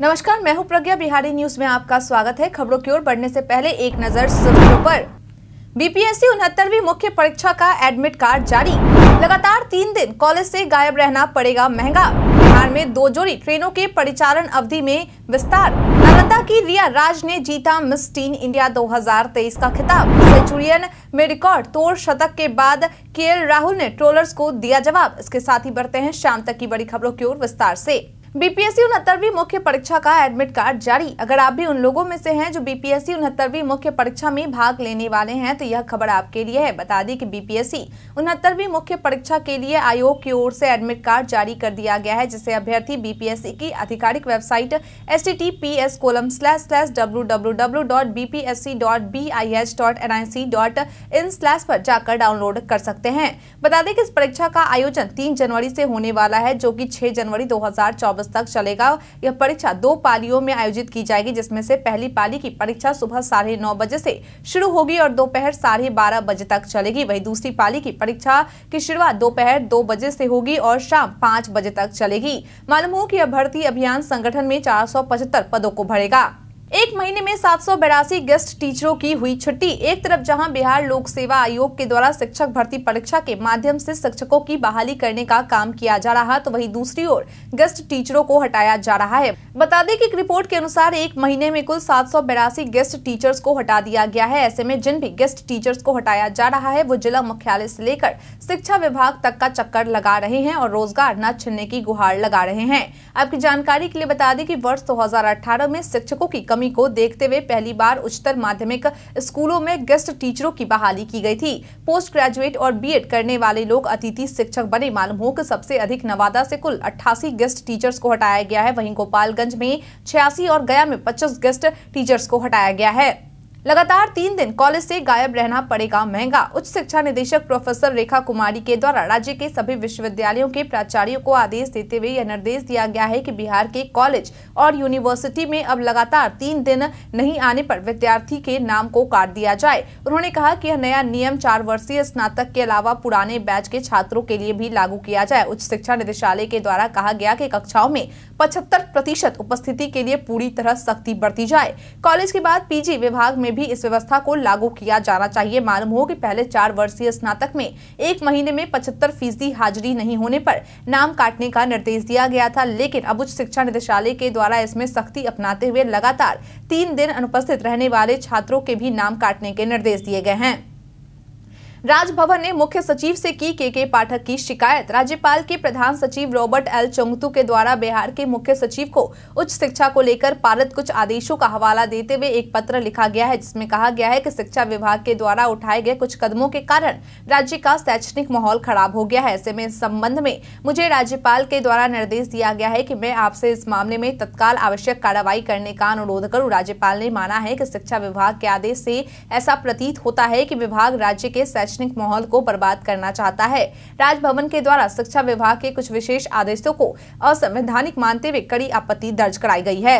नमस्कार मैं हूं प्रज्ञा बिहारी न्यूज में आपका स्वागत है खबरों की ओर बढ़ने से पहले एक नजर सुर्खियों पर बीपीएससी उनहत्तरवी मुख्य परीक्षा का एडमिट कार्ड जारी लगातार तीन दिन कॉलेज से गायब रहना पड़ेगा महंगा बिहार में दो जोड़ी ट्रेनों के परिचालन अवधि में विस्तार नालंदा की रिया राज ने जीता मिस टीन इंडिया 2023 का खिताब सेंचुरियन में रिकॉर्ड तोड़ शतक के बाद के राहुल ने ट्रोलर्स को दिया जवाब इसके साथ ही बढ़ते हैं शाम तक की बड़ी खबरों की ओर विस्तार ऐसी बीपीएससी उनहत्तरवीं मुख्य परीक्षा का एडमिट कार्ड जारी अगर आप भी उन लोगों में से हैं जो बीपीएससी उनहत्तरवीं मुख्य परीक्षा में भाग लेने वाले हैं तो यह खबर आपके लिए है बता दें कि बीपीएससी उनहत्तरवीं मुख्य परीक्षा के लिए आयोग की ओर से एडमिट कार्ड जारी कर दिया गया है जिसे अभ्यर्थी बीपीएससी की आधिकारिक website S T T P S colon slash slash W W W dot B P S C dot B I H dot N I C dot in slash पर जाकर डाउनलोड कर सकते हैं बता दें कि इस परीक्षा का आयोजन तीन जनवरी से होने वाला है जो की छह जनवरी दो हजार चौबीस अगस्त तक चलेगा यह परीक्षा दो पालियों में आयोजित की जाएगी जिसमें से पहली पाली की परीक्षा सुबह साढ़े नौ बजे से शुरू होगी और दोपहर साढ़े बारह बजे तक चलेगी वही दूसरी पाली की परीक्षा की शुरुआत दोपहर दो, दो बजे से होगी और शाम पाँच बजे तक चलेगी मालूम हो की यह भर्ती अभियान संगठन में चार पदों को भरेगा एक महीने में सात गेस्ट टीचरों की हुई छुट्टी एक तरफ जहां बिहार लोक सेवा आयोग के द्वारा शिक्षक भर्ती परीक्षा के माध्यम से शिक्षकों की बहाली करने का काम किया जा रहा तो वहीं दूसरी ओर गेस्ट टीचरों को हटाया जा रहा है बता दें कि एक रिपोर्ट के अनुसार एक महीने में कुल सात गेस्ट टीचर्स को हटा दिया गया है ऐसे में जिन भी गेस्ट टीचर्स को हटाया जा रहा है वो जिला मुख्यालय ऐसी लेकर शिक्षा विभाग तक का चक्कर लगा रहे हैं और रोजगार न छीनने की गुहार लगा रहे हैं आपकी जानकारी के लिए बता दें की वर्ष दो में शिक्षकों की कमी कमी को देखते हुए पहली बार उच्चतर माध्यमिक स्कूलों में गेस्ट टीचरों की बहाली की गई थी पोस्ट ग्रेजुएट और बीएड करने वाले लोग अतिथि शिक्षक बने मालूम हो कि सबसे अधिक नवादा से कुल अट्ठासी गेस्ट टीचर्स को हटाया गया है वहीं गोपालगंज में छियासी और गया में पच्चीस गेस्ट टीचर्स को हटाया गया है लगातार तीन दिन कॉलेज से गायब रहना पड़ेगा महंगा उच्च शिक्षा निदेशक प्रोफेसर रेखा कुमारी के द्वारा राज्य के सभी विश्वविद्यालयों के प्राचार्यों को आदेश देते हुए यह निर्देश दिया गया है कि बिहार के कॉलेज और यूनिवर्सिटी में अब लगातार तीन दिन नहीं आने पर विद्यार्थी के नाम को काट दिया जाए उन्होंने कहा की यह नया नियम चार वर्षीय स्नातक के अलावा पुराने बैच के छात्रों के लिए भी लागू किया जाए उच्च शिक्षा निदेशालय के द्वारा कहा गया की कक्षाओं में पचहत्तर प्रतिशत उपस्थिति के लिए पूरी तरह सख्ती बरती जाए कॉलेज के बाद पीजी विभाग में भी इस व्यवस्था को लागू किया जाना चाहिए मालूम हो कि पहले चार वर्षीय स्नातक में एक महीने में पचहत्तर फीसदी हाजिरी नहीं होने पर नाम काटने का निर्देश दिया गया था लेकिन अब उच्च शिक्षा निदेशालय के द्वारा इसमें सख्ती अपनाते हुए लगातार तीन दिन अनुपस्थित रहने वाले छात्रों के भी नाम काटने के निर्देश दिए गए हैं राजभवन ने मुख्य सचिव से की के के पाठक की शिकायत राज्यपाल के प्रधान सचिव रॉबर्ट एल चंगतू के द्वारा बिहार के मुख्य सचिव को उच्च शिक्षा को लेकर पारित कुछ आदेशों का हवाला देते हुए एक पत्र लिखा गया है जिसमें कहा गया है कि शिक्षा विभाग के द्वारा उठाए गए कुछ कदमों के कारण राज्य का शैक्षणिक माहौल खराब हो गया है ऐसे में इस संबंध में मुझे राज्यपाल के द्वारा निर्देश दिया गया है की मैं आपसे इस मामले में तत्काल आवश्यक कार्रवाई करने का अनुरोध करूँ राज्यपाल ने माना है की शिक्षा विभाग के आदेश से ऐसा प्रतीत होता है की विभाग राज्य के शैक्षणिक शैक्षणिक माहौल को बर्बाद करना चाहता है राजभवन के द्वारा शिक्षा विभाग के कुछ विशेष आदेशों को असंवैधानिक मानते हुए कड़ी आपत्ति दर्ज कराई गयी है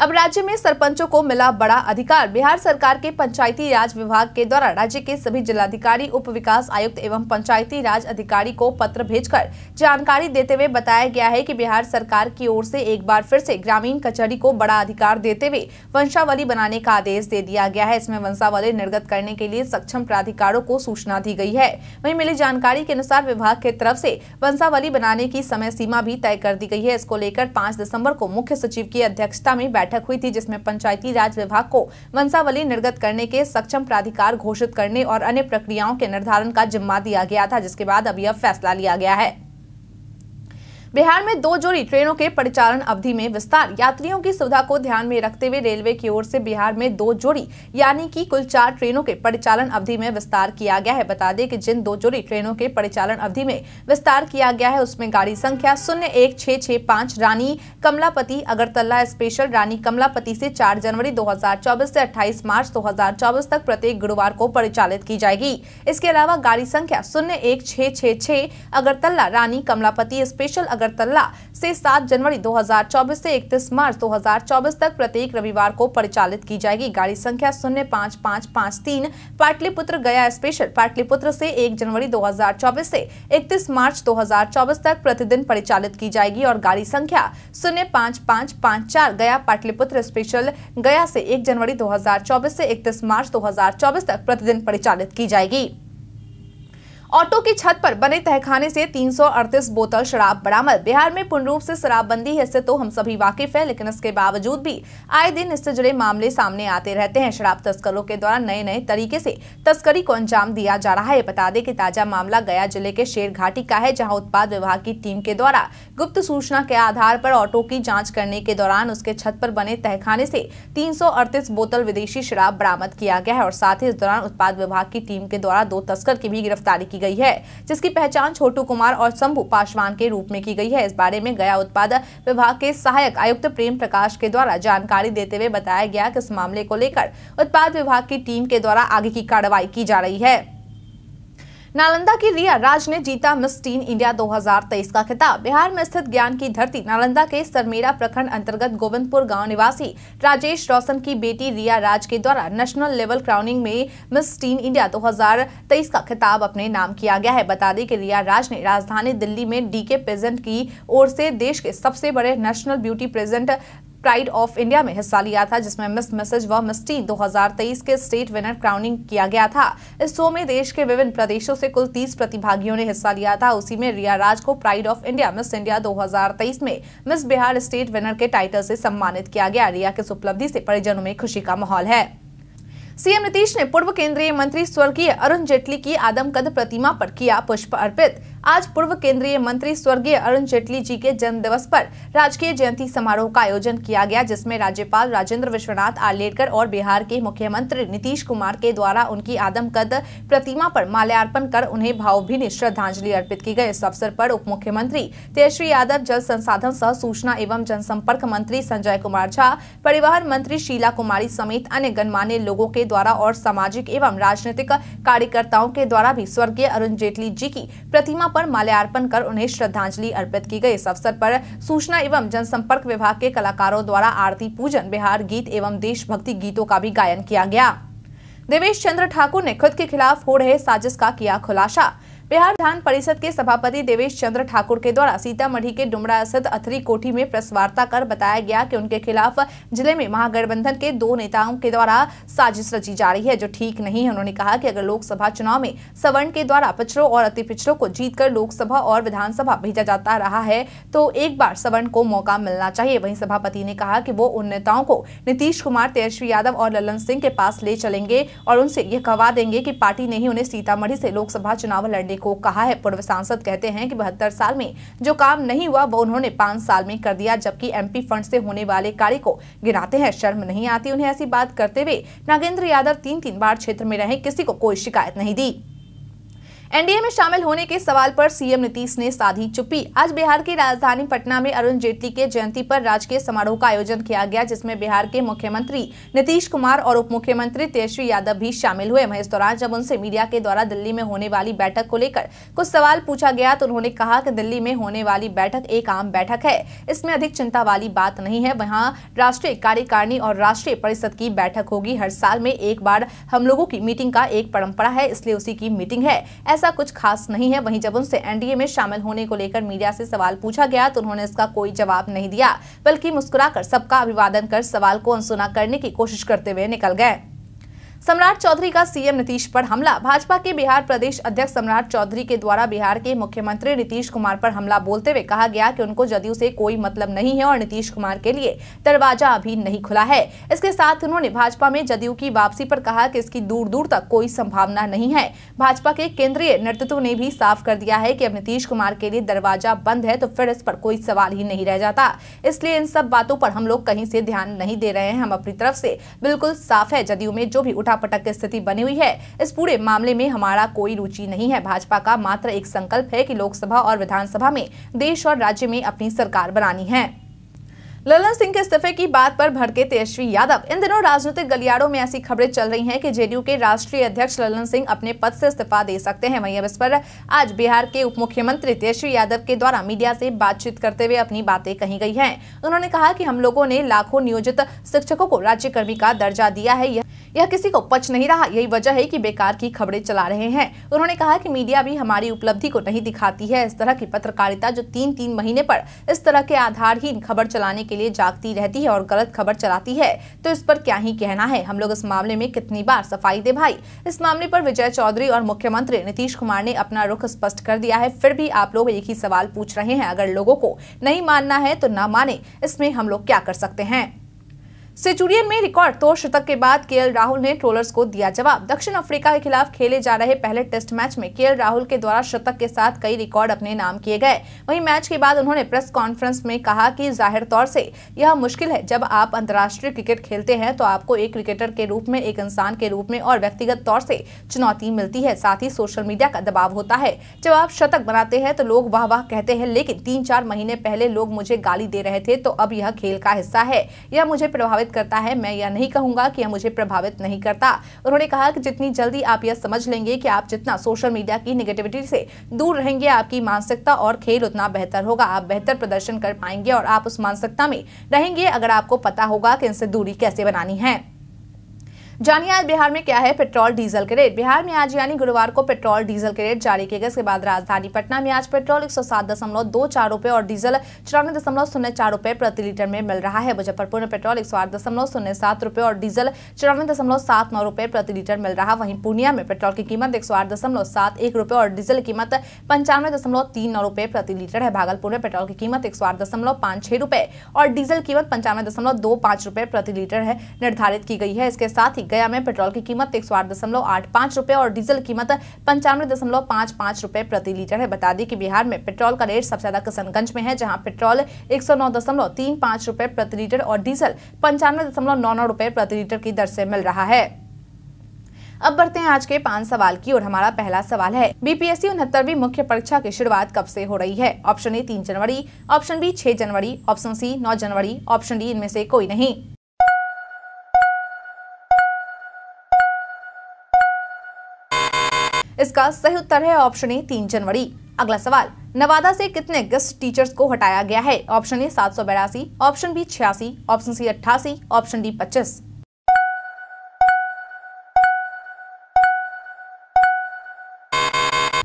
अब राज्य में सरपंचों को मिला बड़ा अधिकार बिहार सरकार के पंचायती राज विभाग के द्वारा राज्य के सभी जिलाधिकारी उप विकास आयुक्त एवं पंचायती राज अधिकारी को पत्र भेजकर जानकारी देते हुए बताया गया है कि बिहार सरकार की ओर से एक बार फिर से ग्रामीण कचहरी को बड़ा अधिकार देते हुए वंशावली बनाने का आदेश दे दिया गया है इसमें वंशावली निर्गत करने के लिए सक्षम प्राधिकारों को सूचना दी गई है वही मिली जानकारी के अनुसार विभाग के तरफ ऐसी वंशावली बनाने की समय सीमा भी तय कर दी गयी है इसको लेकर पांच दिसम्बर को मुख्य सचिव की अध्यक्षता में बैठक बैठक हुई थी जिसमें पंचायती राज विभाग को वंशावली निर्गत करने के सक्षम प्राधिकार घोषित करने और अन्य प्रक्रियाओं के निर्धारण का जिम्मा दिया गया था जिसके बाद अब यह फैसला लिया गया है बिहार में दो जोड़ी ट्रेनों के परिचालन अवधि में विस्तार यात्रियों की सुविधा को ध्यान में रखते हुए रेलवे की ओर से बिहार में दो जोड़ी यानी कि कुल चार ट्रेनों के परिचालन अवधि में विस्तार किया गया है बता दें कि जिन दो जोड़ी ट्रेनों के परिचालन अवधि में विस्तार किया गया है उसमें गाड़ी संख्या शून्य एक रानी कमलापति अगरतला स्पेशल रानी कमलापति से चार जनवरी दो से अट्ठाईस मार्च दो तक प्रत्येक गुरुवार को परिचालित की जाएगी इसके अलावा गाड़ी संख्या शून्य एक छह छह छह अगरतला रानी कमलापति स्पेशल अगरतला से 7 जनवरी 2024 से 31 मार्च 2024 तक प्रत्येक रविवार को परिचालित की जाएगी गाड़ी संख्या शून्य पाँच पाँच पाँच तीन पाटलिपुत्र गया स्पेशल पाटलिपुत्र से 1 जनवरी 2024 से 31 मार्च 2024 तक प्रतिदिन परिचालित की जाएगी और गाड़ी संख्या शून्य पाँच पाँच पाँच चार गया पाटलिपुत्र स्पेशल गया से एक जनवरी दो से इकतीस मार्च दो तक प्रतिदिन परिचालित की जाएगी ऑटो की छत पर बने तहखाने से 338 बोतल शराब बरामद बिहार में पूर्ण रूप से शराबबंदी है इससे तो हम सभी वाकिफ हैं लेकिन इसके बावजूद भी आए दिन इससे जुड़े मामले सामने आते रहते हैं शराब तस्करों के द्वारा नए नए तरीके से तस्करी को अंजाम दिया जा रहा है बता दें कि ताजा मामला गया जिले के शेर घाटी का है जहाँ उत्पाद विभाग की टीम के द्वारा गुप्त सूचना के आधार पर ऑटो की जाँच करने के दौरान उसके छत पर बने तहखाने से तीन बोतल विदेशी शराब बरामद किया गया है और साथ ही इस दौरान उत्पाद विभाग की टीम के द्वारा दो तस्कर की भी गिरफ्तारी की गई है जिसकी पहचान छोटू कुमार और शंभु पासवान के रूप में की गई है इस बारे में गया उत्पाद विभाग के सहायक आयुक्त प्रेम प्रकाश के द्वारा जानकारी देते हुए बताया गया कि इस मामले को लेकर उत्पाद विभाग की टीम के द्वारा आगे की कार्रवाई की जा रही है नालंदा की रिया राज ने जीता मिस टीन इंडिया 2023 का खिताब बिहार में स्थित ज्ञान की धरती नालंदा के सरमेरा प्रखंड अंतर्गत गोविंदपुर गांव निवासी राजेश रोशन की बेटी रिया राज के द्वारा नेशनल लेवल क्राउनिंग में मिस टीन इंडिया 2023 का खिताब अपने नाम किया गया है बता दें कि रिया राज ने राजधानी दिल्ली में डी के प्रेजेंट की ओर से देश के सबसे बड़े national beauty pageant Pride of India में हिस्सा लिया था जिसमें मिस मिसेज व मिस टीन 2023 के स्टेट विनर क्राउनिंग किया गया था इस शो में देश के विभिन्न प्रदेशों से कुल 30 प्रतिभागियों ने हिस्सा लिया था उसी में रिया राज को Pride of India Miss India 2023 में मिस बिहार स्टेट विनर के टाइटल से सम्मानित किया गया रिया के इस उपलब्धि से परिजनों में खुशी का माहौल है सीएम नीतीश ने पूर्व केंद्रीय मंत्री स्वर्गीय अरुण जेटली की आदमकद प्रतिमा पर किया पुष्प अर्पित आज पूर्व केंद्रीय मंत्री स्वर्गीय अरुण जेटली जी के जन्म दिवस पर राजकीय जयंती समारोह का आयोजन किया गया जिसमें राज्यपाल राजेंद्र विश्वनाथ आलेडकर और बिहार के मुख्यमंत्री नीतीश कुमार के द्वारा उनकी आदमकद प्रतिमा पर माल्यार्पण कर उन्हें भावभीनी श्रद्धांजलि अर्पित की गई इस अवसर पर उप मुख्यमंत्री तेजस्वी यादव जल संसाधन सह सूचना एवं जनसंपर्क मंत्री संजय कुमार झा परिवहन मंत्री शीला कुमारी समेत अन्य गणमान्य लोगों के द्वारा और सामाजिक एवं राजनीतिक कार्यकर्ताओं के द्वारा भी स्वर्गीय अरुण जेटली जी की प्रतिमा पर माल्यार्पण कर उन्हें श्रद्धांजलि अर्पित की गई इस अवसर पर सूचना एवं जनसंपर्क विभाग के कलाकारों द्वारा आरती पूजन बिहार गीत एवं देशभक्ति गीतों का भी गायन किया गया देवेश चंद्र ठाकुर ने खुद के खिलाफ हो रहे साजिश का किया खुलासा बिहार विधान परिषद के सभापति देवेश चंद्र ठाकुर के द्वारा सीतामढ़ी के डुमरा स्थित अथरी कोठी में प्रेस वार्ता कर बताया गया कि उनके खिलाफ जिले में महागठबंधन के दो नेताओं के द्वारा साजिश रची जा रही है जो ठीक नहीं है उन्होंने कहा कि अगर लोकसभा चुनाव में सवर्ण के द्वारा पिछड़ों और अति पिछड़ों को जीत लोकसभा और विधानसभा भेजा जाता रहा है तो एक बार सवर्ण को मौका मिलना चाहिए वही सभापति ने कहा की वो उन नेताओं को नीतीश कुमार तेजस्वी यादव और ललन सिंह के पास ले चलेंगे और उनसे यह कहवा देंगे की पार्टी ने ही उन्हें सीतामढ़ी से लोकसभा चुनाव लड़ने को कहा है पूर्व सांसद कहते हैं कि बहत्तर साल में जो काम नहीं हुआ वो उन्होंने पांच साल में कर दिया जबकि एमपी फंड से होने वाले कार्य को गिनाते हैं शर्म नहीं आती उन्हें ऐसी बात करते हुए नागेंद्र यादव तीन तीन बार क्षेत्र में रहे किसी को कोई शिकायत नहीं दी एनडीए में शामिल होने के सवाल पर सीएम नीतीश ने साधी चुप्पी आज बिहार की राजधानी पटना में अरुण जेटली के जयंती पर राजकीय समारोह का आयोजन किया गया जिसमें बिहार के मुख्यमंत्री नीतीश कुमार और उप मुख्यमंत्री तेजस्वी यादव भी शामिल हुए वहीं इस दौरान जब उनसे मीडिया के द्वारा दिल्ली में होने वाली बैठक को लेकर कुछ सवाल पूछा गया तो उन्होंने कहा की दिल्ली में होने वाली बैठक एक आम बैठक है इसमें अधिक चिंता वाली बात नहीं है वहाँ राष्ट्रीय कार्यकारिणी और राष्ट्रीय परिषद की बैठक होगी हर साल में एक बार हम लोगों की मीटिंग का एक परंपरा है इसलिए उसी की मीटिंग है ऐसा कुछ खास नहीं है वहीं जब उनसे एनडीए में शामिल होने को लेकर मीडिया से सवाल पूछा गया तो उन्होंने इसका कोई जवाब नहीं दिया बल्कि मुस्कुराकर सबका अभिवादन कर सवाल को अनसुना करने की कोशिश करते हुए निकल गए सम्राट चौधरी का सीएम नीतीश पर हमला भाजपा के बिहार प्रदेश अध्यक्ष सम्राट चौधरी के द्वारा बिहार के मुख्यमंत्री नीतीश कुमार पर हमला बोलते हुए कहा गया कि उनको जदयू से कोई मतलब नहीं है और नीतीश कुमार के लिए दरवाजा अभी नहीं खुला है इसके साथ उन्होंने भाजपा में जदयू की वापसी पर कहा कि इसकी दूर दूर तक कोई संभावना नहीं है भाजपा के केंद्रीय नेतृत्व ने भी साफ कर दिया है की अब नीतीश कुमार के लिए दरवाजा बंद है तो फिर इस पर कोई सवाल ही नहीं रह जाता इसलिए इन सब बातों पर हम लोग कहीं से ध्यान नहीं दे रहे हैं हम अपनी तरफ से बिल्कुल साफ है जदयू में जो भी उठा उठापटक पटक की स्थिति बनी हुई है इस पूरे मामले में हमारा कोई रुचि नहीं है भाजपा का मात्र एक संकल्प है कि लोकसभा और विधानसभा में देश और राज्य में अपनी सरकार बनानी है ललन सिंह के इस्तीफे की बात पर भड़के तेजस्वी यादव इन दिनों राजनीतिक गलियारों में ऐसी खबरें चल रही हैं कि जेडीयू के राष्ट्रीय अध्यक्ष ललन सिंह अपने पद से इस्तीफा दे सकते हैं वहीं अब इस पर आज बिहार के उप मुख्यमंत्री तेजस्वी यादव के द्वारा मीडिया से बातचीत करते हुए अपनी बातें कही गई है उन्होंने कहा की हम लोगों ने लाखों नियोजित शिक्षकों को राज्य का दर्जा दिया है यह यह किसी को पच नहीं रहा यही वजह है कि बेकार की खबरें चला रहे हैं उन्होंने कहा कि मीडिया भी हमारी उपलब्धि को नहीं दिखाती है इस तरह की पत्रकारिता जो तीन तीन महीने पर इस तरह के आधारहीन खबर चलाने के लिए जागती रहती है और गलत खबर चलाती है तो इस पर क्या ही कहना है हम लोग इस मामले में कितनी बार सफाई दे भाई इस मामले पर विजय चौधरी और मुख्यमंत्री नीतीश कुमार ने अपना रुख स्पष्ट कर दिया है फिर भी आप लोग एक ही सवाल पूछ रहे हैं अगर लोगों को नहीं मानना है तो ना माने इसमें हम लोग क्या कर सकते हैं सेंचुरियन में रिकॉर्ड तोड़ शतक के बाद केएल राहुल ने ट्रोलर्स को दिया जवाब दक्षिण अफ्रीका के खिलाफ खेले जा रहे पहले टेस्ट मैच में केएल राहुल के द्वारा शतक के साथ कई रिकॉर्ड अपने नाम किए गए वहीं मैच के बाद उन्होंने प्रेस कॉन्फ्रेंस में कहा कि जाहिर तौर से यह मुश्किल है जब आप अंतर्राष्ट्रीय क्रिकेट खेलते हैं तो आपको एक क्रिकेटर के रूप में एक इंसान के रूप में और व्यक्तिगत तौर से चुनौती मिलती है साथ ही सोशल मीडिया का दबाव होता है जब आप शतक बनाते हैं तो लोग वाह वाह कहते हैं लेकिन तीन चार महीने पहले लोग मुझे गाली दे रहे थे तो अब यह खेल का हिस्सा है यह मुझे प्रभावित प्रभावित करता है मैं यह नहीं कहूँगा कि यह मुझे प्रभावित नहीं करता उन्होंने कहा कि जितनी जल्दी आप यह समझ लेंगे कि आप जितना सोशल मीडिया की निगेटिविटी से दूर रहेंगे आपकी मानसिकता और खेल उतना बेहतर होगा आप बेहतर प्रदर्शन कर पाएंगे और आप उस मानसिकता में रहेंगे अगर आपको पता होगा कि इनसे दूरी कैसे बनानी है जानिए आज बिहार में क्या है पेट्रोल डीजल के रेट बिहार में आज यानी गुरुवार को पेट्रोल डीजल के रेट जारी किए गए इसके बाद राजधानी पटना में आज पेट्रोल एक सौ सात दशमलव दो चार रुपये और डीजल चौरानवे दशमलव शून्य चार रुपये प्रति लीटर में मिल रहा है मुजफ्फरपुर में पेट्रोल एक सौ आठ दशमलव शून्य सात रुपये और डीजल चौरानवे दशमलव सात नौ रुपये प्रति लीटर मिल रहा वहीं पूर्णिया में पेट्रोल की कीमत एक सौ आठ दशमलव सात एक रुपये और डीजल की कीमत पंचानवे दशमलव तीन नौ रुपये प्रति लीटर है भागलपुर में पेट्रोल की कीमत एक सौ दशमलव और डीजल कीमत पंचानवे दशमलव दो रुपये प्रति लीटर है निर्धारित की गई है इसके साथ ही गया में पेट्रोल की कीमत एक सौ और डीजल कीमत पंचानवे रुपए प्रति लीटर है बता दी कि बिहार में पेट्रोल का रेट सबसे ज्यादा किशनगंज में है जहां पेट्रोल एक रुपए प्रति लीटर और डीजल पंचानवे रुपए प्रति लीटर की दर से मिल रहा है अब बढ़ते हैं आज के पांच सवाल की और हमारा पहला सवाल है बीपीएससी उनहत्तरवीं मुख्य परीक्षा की शुरुआत कब से हो रही है ऑप्शन ए तीन जनवरी ऑप्शन बी छह जनवरी ऑप्शन सी नौ जनवरी ऑप्शन डी इनमें से कोई नहीं इसका सही उत्तर है ऑप्शन ए तीन जनवरी अगला सवाल नवादा से कितने गेस्ट टीचर्स को हटाया गया है ऑप्शन ए सात सौ बयासी ऑप्शन बी छियासी ऑप्शन सी अट्ठासी ऑप्शन डी पच्चीस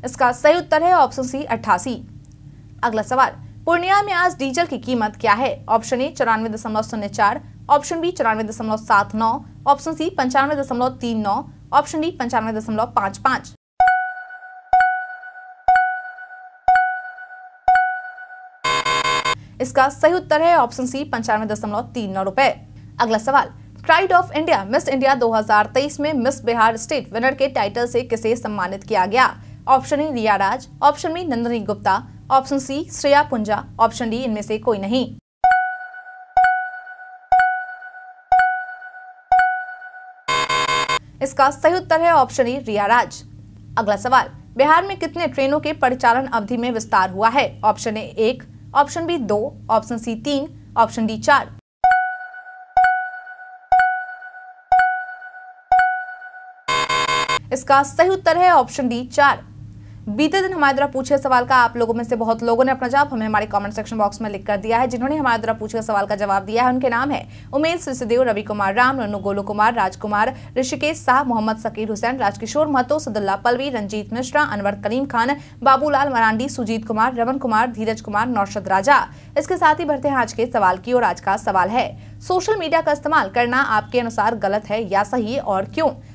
इसका सही उत्तर है ऑप्शन सी अट्ठासी अगला सवाल पूर्णिया में आज डीजल की कीमत क्या है ऑप्शन ए चौरानवे दशमलव शून्य चार ऑप्शन बी चौरानवे दशमलव सात नौ ऑप्शन सी पंचानवे दशमलव तीन नौ ऑप्शन डी पंचानवे दशमलव पाँच पाँच इसका सही उत्तर है ऑप्शन सी पंचानवे दशमलव तीन नौ रुपए अगला सवाल Pride of India Miss India 2023 में मिस बिहार स्टेट विनर के टाइटल से किसे सम्मानित किया गया option A Riya Raj option B Nandani Gupta option C Shreya Punja option D इनमें से कोई नहीं इसका सही उत्तर है ऑप्शन ए रिया राज अगला सवाल बिहार में कितने ट्रेनों के परिचालन अवधि में विस्तार हुआ है ऑप्शन ए एक ऑप्शन बी दो ऑप्शन सी तीन ऑप्शन डी चार इसका सही उत्तर है ऑप्शन डी चार बीते दिन हमारे द्वारा पूछे सवाल का आप लोगों में से बहुत लोगों ने अपना जवाब हमें हमारे कमेंट सेक्शन बॉक्स में लिख कर दिया है जिन्होंने हमारे द्वारा पूछे सवाल का जवाब दिया है उनके नाम है उमेश सिसदेव रवि कुमार राम रनु गोलू कुमार राजकुमार ऋषिकेश शाह मोहम्मद सकीर हुसैन राजकिशोर महतो सदुल्ला पलवी रंजीत मिश्रा अनवर करीम खान बाबूलाल मरांडी सुजीत कुमार रमन कुमार धीरज कुमार नौशद राजा इसके साथ ही बढ़ते हैं आज के सवाल की और आज का सवाल है सोशल मीडिया का इस्तेमाल करना आपके अनुसार गलत है या सही और क्यों